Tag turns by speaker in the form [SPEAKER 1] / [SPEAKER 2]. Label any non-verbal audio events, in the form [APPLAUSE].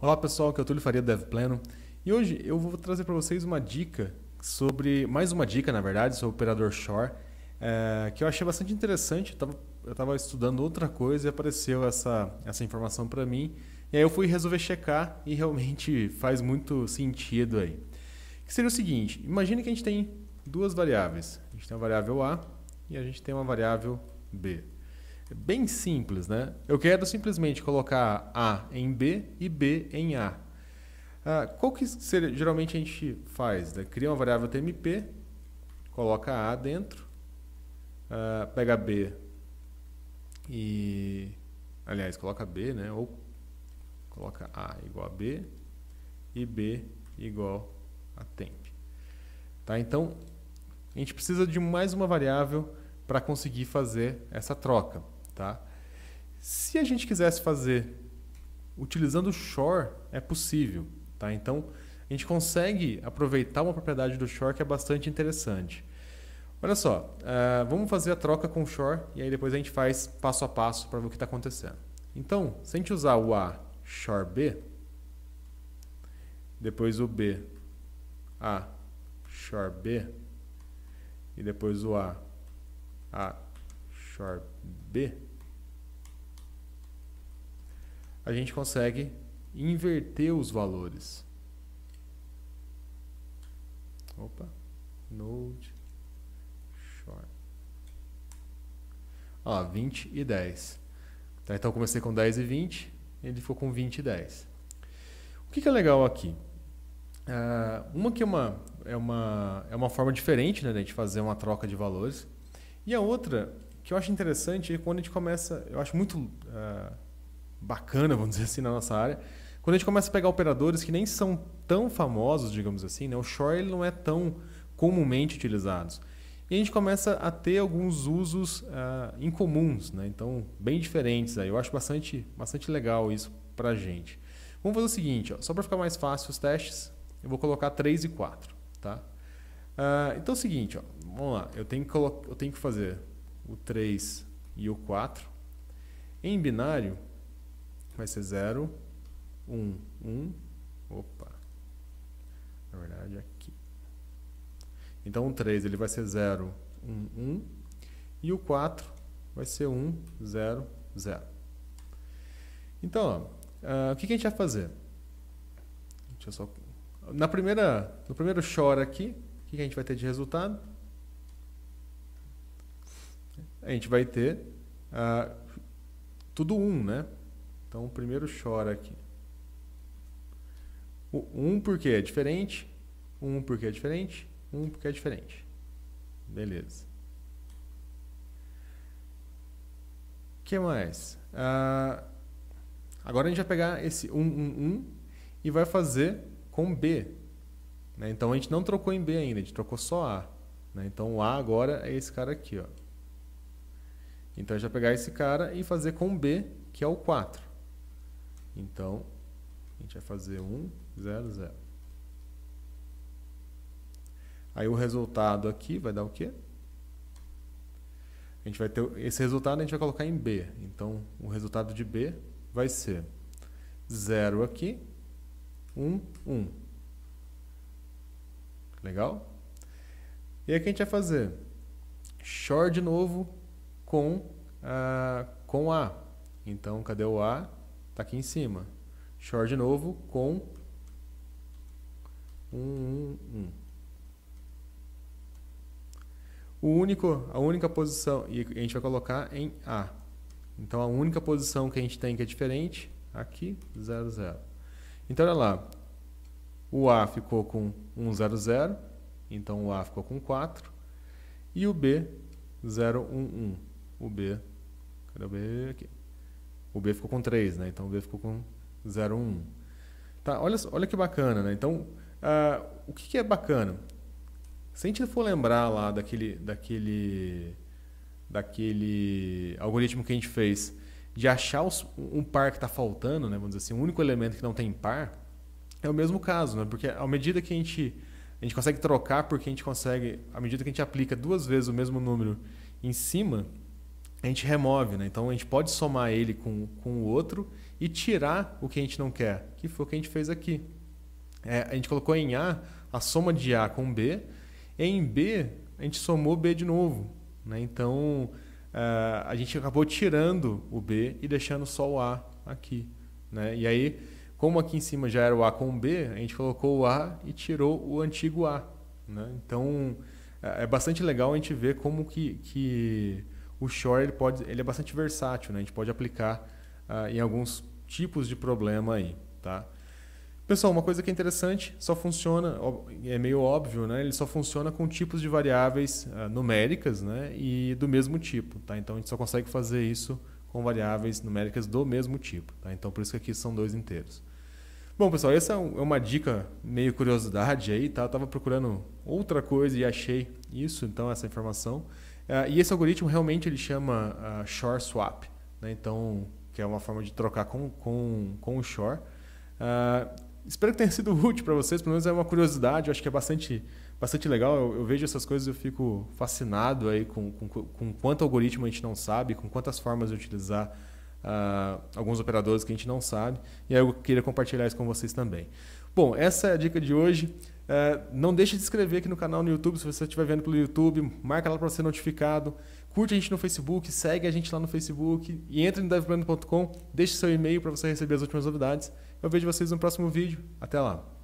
[SPEAKER 1] Olá pessoal, aqui é o Túlio Faria Dev Pleno e hoje eu vou trazer para vocês uma dica sobre, mais uma dica na verdade, sobre o operador Shore, é, que eu achei bastante interessante. Eu estava estudando outra coisa e apareceu essa, essa informação para mim e aí eu fui resolver checar e realmente [LAUGHS] faz muito sentido aí. Que seria o seguinte: imagine que a gente tem duas variáveis. A gente tem a variável A e a gente tem uma variável B. É bem simples, né? Eu quero simplesmente colocar A em B e B em A. Ah, qual que seria, geralmente a gente faz? Né? Cria uma variável TMP, coloca A dentro, ah, pega B e... Aliás, coloca B, né? Ou coloca A igual a B e B igual a temp. Tá? Então, a gente precisa de mais uma variável para conseguir fazer essa troca. Tá? Se a gente quisesse fazer utilizando o shore, é possível. Tá? Então, a gente consegue aproveitar uma propriedade do shore que é bastante interessante. Olha só, uh, vamos fazer a troca com o shore e aí depois a gente faz passo a passo para ver o que está acontecendo. Então, se a gente usar o A shore B, depois o B A shore B e depois o A A shore B, a gente consegue inverter os valores. Opa, node short. Ó, 20 e 10. Tá, então eu comecei com 10 e 20, ele ficou com 20 e 10. O que, que é legal aqui? Uh, uma que é uma, é, uma, é uma forma diferente né, de fazer uma troca de valores. E a outra, que eu acho interessante, é quando a gente começa. Eu acho muito uh, bacana, vamos dizer assim, na nossa área. Quando a gente começa a pegar operadores que nem são tão famosos, digamos assim, né? o Shore ele não é tão comumente utilizados. E a gente começa a ter alguns usos ah, incomuns, né? então bem diferentes. Aí. Eu acho bastante, bastante legal isso para a gente. Vamos fazer o seguinte, ó, só para ficar mais fácil os testes, eu vou colocar 3 e 4. Tá? Ah, então é o seguinte, ó, vamos lá, eu tenho, que eu tenho que fazer o 3 e o 4. Em binário, vai ser 0, 1, 1, opa, na verdade aqui. Então o 3 ele vai ser 0, 1, 1 e o 4 vai ser 1, 0, 0. Então, ó, uh, o que, que a gente vai fazer? Deixa eu só... Na primeira, no primeiro short aqui, o que, que a gente vai ter de resultado? A gente vai ter uh, tudo 1, um, né? Então, o primeiro chora aqui. O um porque é diferente, um porque é diferente, um porque é diferente. Beleza. O que mais? Ah, agora a gente vai pegar esse 1, 1, 1 e vai fazer com B. Né? Então, a gente não trocou em B ainda, a gente trocou só A. Né? Então, o A agora é esse cara aqui. Ó. Então, a gente vai pegar esse cara e fazer com B, que é o 4. Então, a gente vai fazer 1, 0, 0. Aí o resultado aqui vai dar o quê? A gente vai ter esse resultado a gente vai colocar em B. Então, o resultado de B vai ser 0 aqui, 1, 1. Legal? E aqui a gente vai fazer short de novo com, ah, com A. Então, cadê o A? Está aqui em cima. Short de novo com 1, 1, 1. O único, a única posição, e a gente vai colocar em A. Então, a única posição que a gente tem que é diferente, aqui, 0, 0. Então, olha lá. O A ficou com 1, 0, 0. Então, o A ficou com 4. E o B, 0, 1, 1. O B, cadê o B aqui? O B ficou com 3, né? Então o B ficou com 0,1. Um. Tá, olha, olha que bacana, né? Então, uh, o que, que, é bacana? Se a gente for lembrar lá daquele, daquele, daquele algoritmo que a gente fez de achar os, um par que está faltando, né? Vamos dizer assim, um único elemento que não tem par, é o mesmo caso, né? Porque à medida que a gente a gente consegue trocar porque a gente consegue, à medida que a gente aplica duas vezes o mesmo número em cima, a gente remove, né? Então a gente pode somar ele com, com o outro e tirar o que a gente não quer, que foi o que a gente fez aqui. É, a gente colocou em A a soma de A com B, e em B a gente somou B de novo. Né? Então uh, a gente acabou tirando o B e deixando só o A aqui. Né? E aí, como aqui em cima já era o A com o B, a gente colocou o A e tirou o antigo A. Né? Então é, é bastante legal a gente ver como que, que o Shore ele pode, ele é bastante versátil, né? A gente pode aplicar uh, em alguns tipos de problema aí, tá? Pessoal, uma coisa que é interessante, só funciona, é meio óbvio, né? Ele só funciona com tipos de variáveis uh, numéricas, né? E do mesmo tipo, tá? Então a gente só consegue fazer isso com variáveis numéricas do mesmo tipo, tá? Então por isso que aqui são dois inteiros. Bom, pessoal, essa é, é uma dica meio curiosidade aí, tá? Eu tava procurando outra coisa e achei isso, então essa informação. Uh, e esse algoritmo realmente ele chama uh, Shore Swap, né? então que é uma forma de trocar com, com, com o Shore. Uh, espero que tenha sido [LAUGHS] útil para vocês, pelo menos é uma curiosidade, eu acho que é bastante, bastante legal. Eu, eu vejo essas coisas e eu fico fascinado aí com, com, com, quanto algoritmo a gente não sabe, com quantas formas de utilizar uh, alguns operadores que a gente não sabe. E aí eu queria compartilhar isso com vocês também. Bom, essa é a dica de hoje. É, não deixe de se inscrever aqui no canal no YouTube, se você estiver vendo pelo YouTube, marca lá para ser notificado. Curte a gente no Facebook, segue a gente lá no Facebook e entre no devplano.com. deixe seu e-mail para você receber as últimas novidades. Eu vejo vocês no próximo vídeo. Até lá!